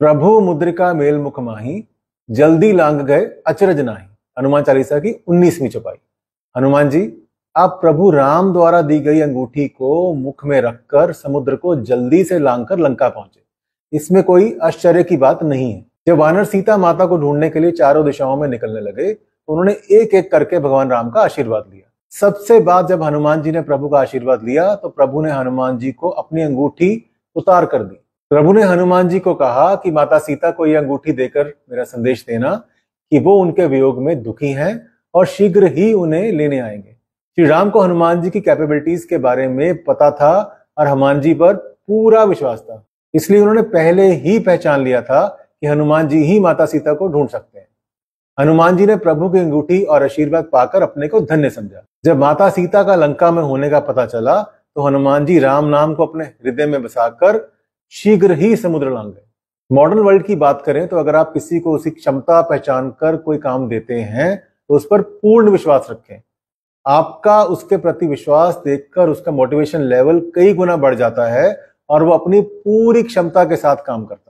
प्रभु मुद्रिका मेल मुख माही जल्दी लांग गए अचरज नाही हनुमान चालीसा की उन्नीसवीं चौपाई हनुमान जी आप प्रभु राम द्वारा दी गई अंगूठी को मुख में रखकर समुद्र को जल्दी से लांग कर लंका पहुंचे इसमें कोई आश्चर्य की बात नहीं है जब वानर सीता माता को ढूंढने के लिए चारों दिशाओं में निकलने लगे तो उन्होंने एक एक करके भगवान राम का आशीर्वाद लिया सबसे बाद जब हनुमान जी ने प्रभु का आशीर्वाद लिया तो प्रभु ने हनुमान जी को अपनी अंगूठी उतार कर दी प्रभु ने हनुमान जी को कहा कि माता सीता को यह अंगूठी देकर मेरा संदेश देना कि वो उनके वियोग में दुखी हैं और शीघ्र ही उन्हें लेने आएंगे श्री राम को हनुमान जी की कैपेबिलिटीज के बारे में पता था और हनुमान जी पर पूरा विश्वास था इसलिए उन्होंने पहले ही पहचान लिया था कि हनुमान जी ही माता सीता को ढूंढ सकते हैं हनुमान जी ने प्रभु की अंगूठी और आशीर्वाद पाकर अपने को धन्य समझा जब माता सीता का लंका में होने का पता चला तो हनुमान जी राम नाम को अपने हृदय में बसाकर शीघ्र ही समुद्र लांग गए मॉडर्न वर्ल्ड की बात करें तो अगर आप किसी को उसी क्षमता पहचान कर कोई काम देते हैं तो उस पर पूर्ण विश्वास रखें आपका उसके प्रति विश्वास देखकर उसका मोटिवेशन लेवल कई गुना बढ़ जाता है और वो अपनी पूरी क्षमता के साथ काम करता है